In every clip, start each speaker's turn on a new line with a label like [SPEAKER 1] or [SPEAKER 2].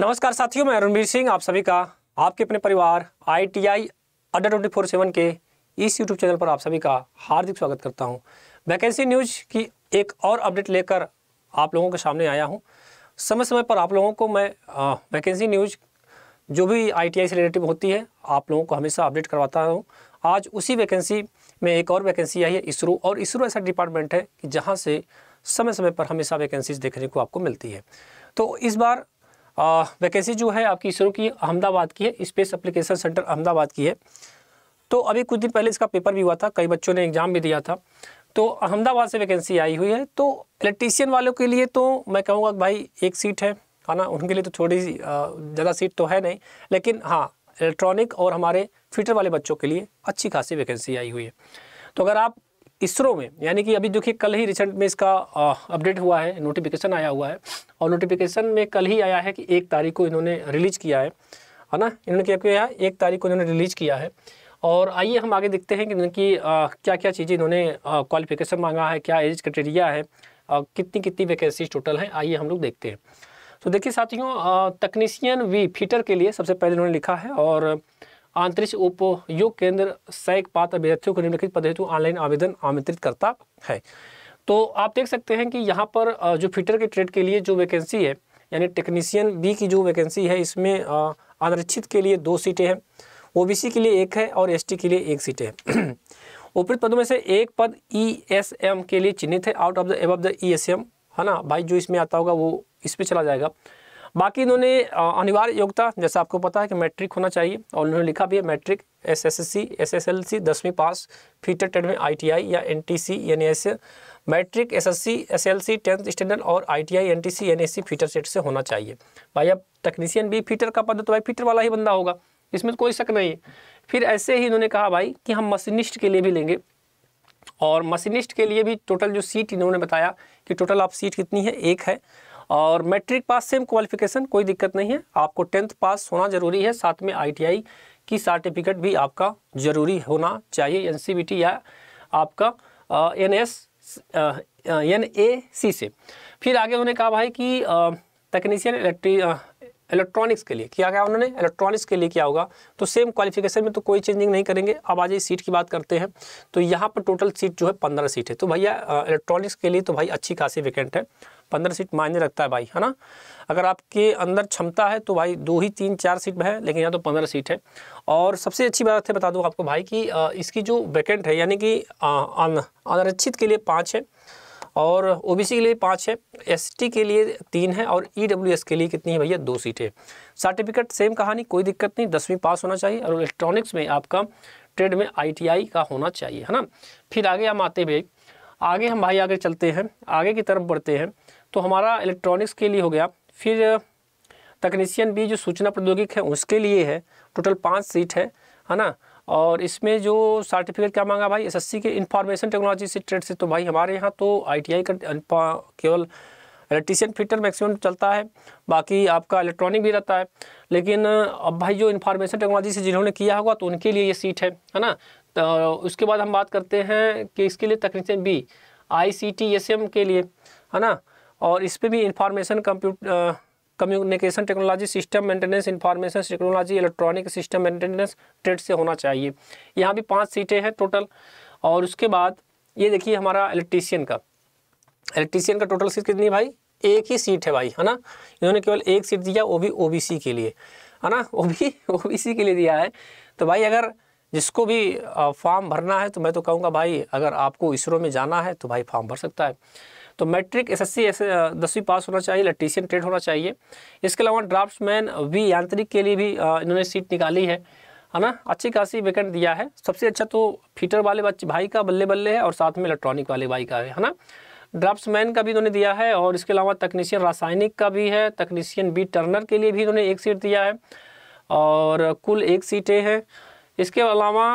[SPEAKER 1] नमस्कार साथियों मैं रणवीर सिंह आप सभी का आपके अपने परिवार आई टी आई अड्डा ट्वेंटी फोर सेवन के इस यूट्यूब चैनल पर आप सभी का हार्दिक स्वागत करता हूं वैकेंसी न्यूज की एक और अपडेट लेकर आप लोगों के सामने आया हूं समय समय पर आप लोगों को मैं वैकेंसी न्यूज जो भी आई टी आई से रिलेटिव होती है आप लोगों को हमेशा अपडेट करवाता हूँ आज उसी वैकेंसी में एक और वैकेंसी आई है इसरो और इसरो ऐसा डिपार्टमेंट है कि जहाँ से समय समय पर हमेशा वैकेंसीज देखने को आपको मिलती है तो इस बार वैकेंसी जो है आपकी इसरो की अहमदाबाद की है स्पेस अप्लीकेशन सेंटर अहमदाबाद की है तो अभी कुछ दिन पहले इसका पेपर भी हुआ था कई बच्चों ने एग्ज़ाम भी दिया था तो अहमदाबाद से वैकेंसी आई हुई है तो इलेक्ट्रीशियन वालों के लिए तो मैं कहूँगा भाई एक सीट है है ना उनके लिए तो थोड़ी सी ज़्यादा सीट तो है नहीं लेकिन हाँ इलेक्ट्रॉनिक और हमारे फिटर वाले बच्चों के लिए अच्छी खासी वैकेंसी आई हुई है तो अगर आप इसरो में यानी कि अभी देखिए कल ही रिसेंट में इसका अपडेट हुआ है नोटिफिकेशन आया हुआ है और नोटिफिकेशन में कल ही आया है कि एक तारीख को इन्होंने रिलीज़ किया है है ना इन्होंने क्या किया है एक तारीख को इन्होंने रिलीज़ किया है और आइए हम आगे देखते हैं कि इनकी क्या क्या चीज़ें इन्होंने क्वालिफिकेशन मांगा है क्या एज क्राइटेरिया है आ, कितनी कितनी वैकेंसीज टोटल हैं आइए हम लोग देखते हैं तो देखिए साथियों तकनीशियन वी फीटर के लिए सबसे पहले इन्होंने लिखा है और अंतरिक्ष उपयोग केंद्र सैक पात्र अभ्यर्थियों को निम्नलिखित पद हेतु ऑनलाइन आवेदन आमंत्रित करता है तो आप देख सकते हैं कि यहाँ पर जो फिटर के ट्रेड के लिए जो वैकेंसी है यानी टेक्नीशियन बी की जो वैकेंसी है इसमें आरक्षित के लिए दो सीटें हैं ओबीसी के लिए एक है और एसटी के लिए एक सीटें हैं उपरीत पदों में से एक पद ईएसएम e के लिए चिन्हित है आउट ऑफ द एब ऑफ द ईएसएम है ना भाई जो इसमें आता होगा वो इस पर चला जाएगा बाकी इन्होंने अनिवार्य योग्यता जैसा आपको पता है कि मैट्रिक होना चाहिए और उन्होंने लिखा भी है matric S S S C S S L C दसवीं पास फीटर टेट में आई टी आई या N T C N S matric S S C S L C tenth standard और I T I N T C N S C fitter सेट से होना चाहिए भाई अब टेक्नीशियन भी फीटर का पद तो भाई फीटर वाला ही बंदा होगा इसमें तो कोई शक नहीं है फिर ऐसे ही इन्होंने कहा भाई कि हम मशीनिस्ट के लिए भी लेंगे और मशीनिस्ट के लिए भी टोटल जो सीट इन्होंने बताया कि टोटल आप सीट कितनी है एक है और मैट्रिक पास सेम क्वालिफिकेशन कोई दिक्कत नहीं है आपको टेंथ पास होना ज़रूरी है साथ में आई की सर्टिफिकेट भी आपका ज़रूरी होना चाहिए एन या आपका N S N A C से फिर आगे उन्होंने कहा भाई कि टेक्नीशियन इलेक्ट्री इलेक्ट्रॉनिक्स के लिए किया गया उन्होंने इलेक्ट्रॉनिक्स के लिए किया होगा तो सेम क्वालिफिकेशन में तो कोई चेंजिंग नहीं करेंगे अब आज सीट की बात करते हैं तो यहाँ पर टोटल सीट जो है पंद्रह सीट है तो भैया इलेक्ट्रॉनिक्स के लिए तो भाई अच्छी खासी वैकेंट है पंद्रह सीट मायने रखता है भाई है ना अगर आपके अंदर क्षमता है तो भाई दो ही तीन चार सीट है लेकिन यहाँ तो पंद्रह सीट है और सबसे अच्छी बात है बता दूँ आपको भाई कि इसकी जो वैकेंट है यानी कि अनरक्षित के लिए पाँच है और ओ के लिए पाँच है एस के लिए तीन है और ई e के लिए कितनी है भैया दो सीटें सर्टिफिकेट सेम कहानी कोई दिक्कत नहीं दसवीं पास होना चाहिए और इलेक्ट्रॉनिक्स में आपका ट्रेड में आईटीआई का होना चाहिए है ना फिर आगे हम आते भाई आगे हम भाई आगे चलते हैं आगे की तरफ बढ़ते हैं तो हमारा इलेक्ट्रॉनिक्स के लिए हो गया फिर तकनीशियन भी जो सूचना प्रौद्योगिक है उसके लिए है टोटल पाँच सीट है है ना और इसमें जो सर्टिफिकेट क्या मांगा भाई एसएससी के इंफॉर्मेशन टेक्नोलॉजी से ट्रेड से तो भाई हमारे यहाँ तो आईटीआई का केवल इलेक्ट्रीशियन फिटर मैक्सिमम चलता है बाकी आपका इलेक्ट्रॉनिक भी रहता है लेकिन अब भाई जो इंफॉर्मेशन टेक्नोलॉजी से जिन्होंने किया होगा तो उनके लिए ये सीट है है ना तो उसके बाद हम बात करते हैं कि इसके लिए technician B I C T S M के लिए है ना और इस पर भी information compute communication technology system maintenance information technology electronic system maintenance trade से होना चाहिए यहाँ भी पाँच सीटें हैं टोटल और उसके बाद ये देखिए हमारा इलेक्ट्रीशियन का इलेक्ट्रीशियन का टोटल सीट कितनी भाई एक ही सीट है भाई है ना इन्होंने केवल एक सीट दिया वो भी ओ के लिए है ना वो भी ओ के लिए दिया है तो भाई अगर जिसको भी फॉर्म भरना है तो मैं तो कहूँगा भाई अगर आपको इसरो में जाना है तो भाई फॉर्म भर सकता है तो मैट्रिक एसएससी एस दसवीं पास होना चाहिए इलेक्ट्रीशियन ट्रेड होना चाहिए इसके अलावा मैन वी यांत्रिक के लिए भी इन्होंने सीट निकाली है है ना अच्छी खासी वेकेंट दिया है सबसे अच्छा तो फीटर वाले बच्चे भाई का बल्ले बल्ले है और साथ में इलेक्ट्रॉनिक वाले भाई का है है ना मैन का भी इन्होंने दिया है और इसके अलावा तकनीशियन रासायनिक का भी है तकनीशियन बी टर्नर के लिए भी इन्होंने एक सीट दिया है और कुल एक सीटें हैं इसके अलावा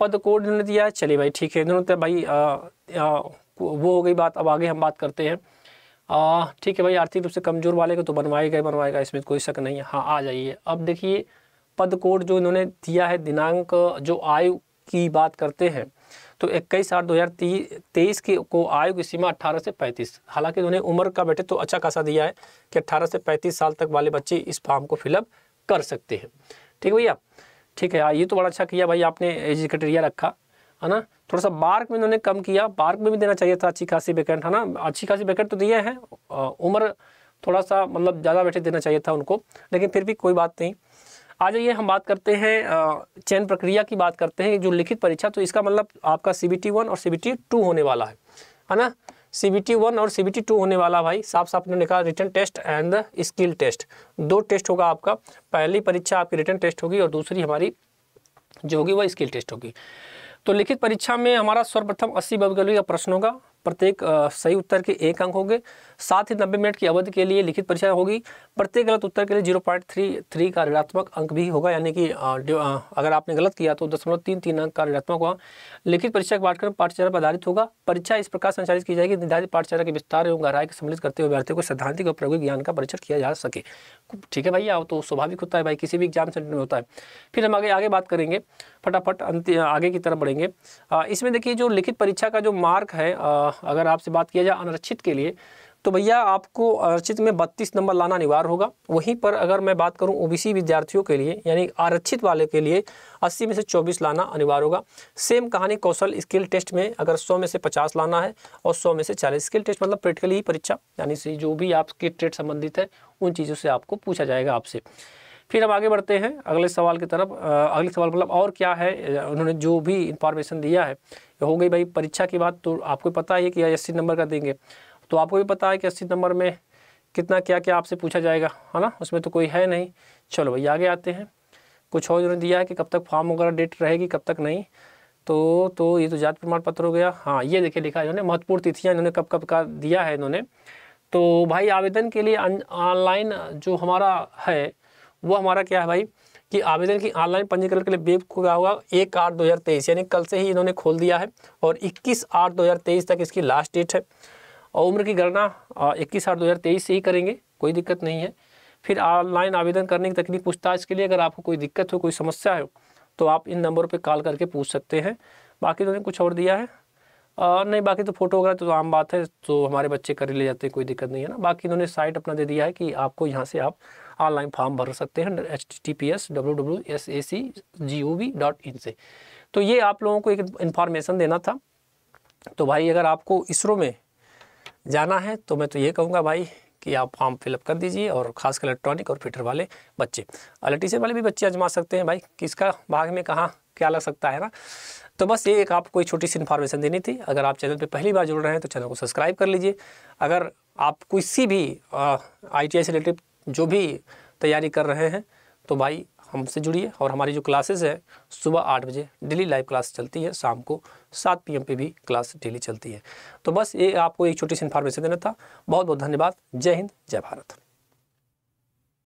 [SPEAKER 1] पद कोड इन्होंने दिया है चलिए भाई ठीक है इन्होंने तो भाई वो हो गई बात अब आगे हम बात करते हैं ठीक है भाई आर्थिक रूप से कमजोर वाले को तो बनवाएगा ही बनवाएगा इसमें कोई शक नहीं है हाँ आ जाइए अब देखिए पद कोड जो इन्होंने दिया है दिनांक जो आयु की बात करते हैं तो इक्कीस आठ दो हज़ार तेईस की को आयु की सीमा अट्ठारह से पैंतीस हालांकि उन्होंने उम्र का बैठे तो अच्छा खासा दिया है कि अट्ठारह से पैंतीस साल तक वाले बच्चे इस फॉर्म को फिलअप कर सकते हैं ठीक है भैया ठीक है ये तो बड़ा अच्छा किया भाई आपने एज रखा है ना थोड़ा सा बार्क में इन्होंने कम किया बार्क में भी देना चाहिए था अच्छी खासी विकेट है ना अच्छी खासी विकेट तो दिए हैं उम्र थोड़ा सा मतलब ज़्यादा बैठे देना चाहिए था उनको लेकिन फिर भी कोई बात नहीं आ जाइए हम बात करते हैं चयन प्रक्रिया की बात करते हैं जो लिखित परीक्षा तो इसका मतलब आपका सी बी वन और सी बी टू होने वाला है है ना सी बी वन और सी बी टू होने वाला भाई साफ साफ उन्होंने कहा return test and the skill test दो टेस्ट होगा आपका पहली परीक्षा आपकी रिटर्न टेस्ट होगी और दूसरी हमारी जो होगी वह स्किल टेस्ट होगी तो लिखित परीक्षा में हमारा सर्वप्रथम अस्सी वर्ग का प्रश्न होगा प्रत्येक सही उत्तर के एक अंक होंगे साथ ही नब्बे मिनट की अवधि के लिए लिखित परीक्षा होगी प्रत्येक गलत उत्तर के लिए जीरो पॉइंट थ्री थ्री का ऋणात्मक अंक भी होगा यानी कि अगर आपने गलत किया तो दशमलव तीन तीन अंक का ऋणात्मक होगा लिखित परीक्षा का पाठ्यक्रम पाठ्यचर्या पर आधारित होगा परीक्षा इस प्रकार संचालित की जाएगी निर्धारित पाठचारा के विस्तार एवं गहराई को सम्मिलित करते हुए विद्यार्थियों को सैद्धांतिक और प्रयोगिक ज्ञान का परीक्षण किया जा सके ठीक है भाई आओ तो स्वाभाविक होता है भाई किसी भी एग्जाम सेंटर में होता है फिर हम आगे आगे बात करेंगे फटाफट आगे की तरफ बढ़ेंगे इसमें देखिए जो लिखित परीक्षा का जो मार्क है अगर आपसे बात किया जाए अनरक्षित के लिए तो भैया आपको अनरक्षित में बत्तीस नंबर लाना अनिवार्य होगा वहीं पर अगर मैं बात करूं ओबीसी विद्यार्थियों के लिए यानी आरक्षित वाले के लिए 80 में से 24 लाना अनिवार्य होगा सेम कहानी कौशल स्किल टेस्ट में अगर 100 में से 50 लाना है और 100 में से 40 स्किल टेस्ट मतलब प्रैक्टिकली ही परीक्षा यानी जो भी आपके ट्रेड संबंधित है उन चीज़ों से आपको पूछा जाएगा आपसे फिर हम आगे बढ़ते हैं अगले सवाल की तरफ अगले सवाल मतलब और क्या है उन्होंने जो भी इंफॉर्मेशन दिया है हो गई भाई परीक्षा की बात तो आपको पता ही है कि अस्सी नंबर का देंगे तो आपको भी पता है कि अस्सी नंबर में कितना क्या क्या आपसे पूछा जाएगा है ना उसमें तो कोई है नहीं चलो भाई आगे आते हैं कुछ और उन्होंने दिया है कि कब तक फॉर्म वगैरह डेट रहेगी कब तक नहीं तो तो ये तो जात प्रमाण पत्र हो गया हाँ ये देखिए लिखा है इन्होंने महत्वपूर्ण तिथियाँ इन्होंने कब कब का दिया है इन्होंने तो भाई आवेदन के लिए ऑनलाइन जो हमारा है वो हमारा क्या है भाई कि आवेदन की ऑनलाइन पंजीकरण के लिए वेब खुला होगा एक आठ दो हज़ार तेईस यानी कल से ही इन्होंने खोल दिया है और इक्कीस आठ दो हज़ार तेईस तक इसकी लास्ट डेट है और उम्र की गणना इक्कीस आठ दो हज़ार तेईस से ही करेंगे कोई दिक्कत नहीं है फिर ऑनलाइन आवेदन करने की तकनीक पूछताछ के लिए अगर आपको कोई दिक्कत हो कोई समस्या हो तो आप इन नंबरों पर कॉल करके पूछ सकते हैं बाकी इन्होंने तो कुछ और दिया है और नहीं बाकी तो फ़ोटो वगैरह तो आम बात है तो हमारे बच्चे कर ले जाते हैं कोई दिक्कत नहीं है ना बाकी इन्होंने साइट अपना दे दिया है कि आपको यहाँ से आप ऑनलाइन फॉर्म भर सकते हैं H T P S W W S A C G O V dot in से तो ये आप लोगों को एक इन्फॉर्मेशन देना था तो भाई अगर आपको इसरो में जाना है तो मैं तो ये कहूँगा भाई कि आप फॉर्म फिलअप कर दीजिए और खासकर इलेक्ट्रॉनिक और फिटर वाले बच्चे इलेक्ट्रीशियन वाले भी बच्चे आजमा सकते हैं भाई किसका भाग में कहाँ क्या लग सकता है ना तो बस ये एक आपको एक छोटी सी इन्फॉर्मेशन देनी थी अगर आप चैनल पर पहली बार जुड़ रहे हैं तो चैनल को सब्सक्राइब कर लीजिए अगर आप किसी भी आई टी से रिलेटेड जो भी तैयारी कर रहे हैं तो भाई हमसे जुड़िए और हमारी जो क्लासेस है सुबह आठ बजे डेली लाइव क्लास चलती है शाम को सात पी पे भी क्लास डेली चलती है तो बस ये आपको एक छोटी सी इन्फॉर्मेशन देना था बहुत बहुत धन्यवाद जय हिंद जय भारत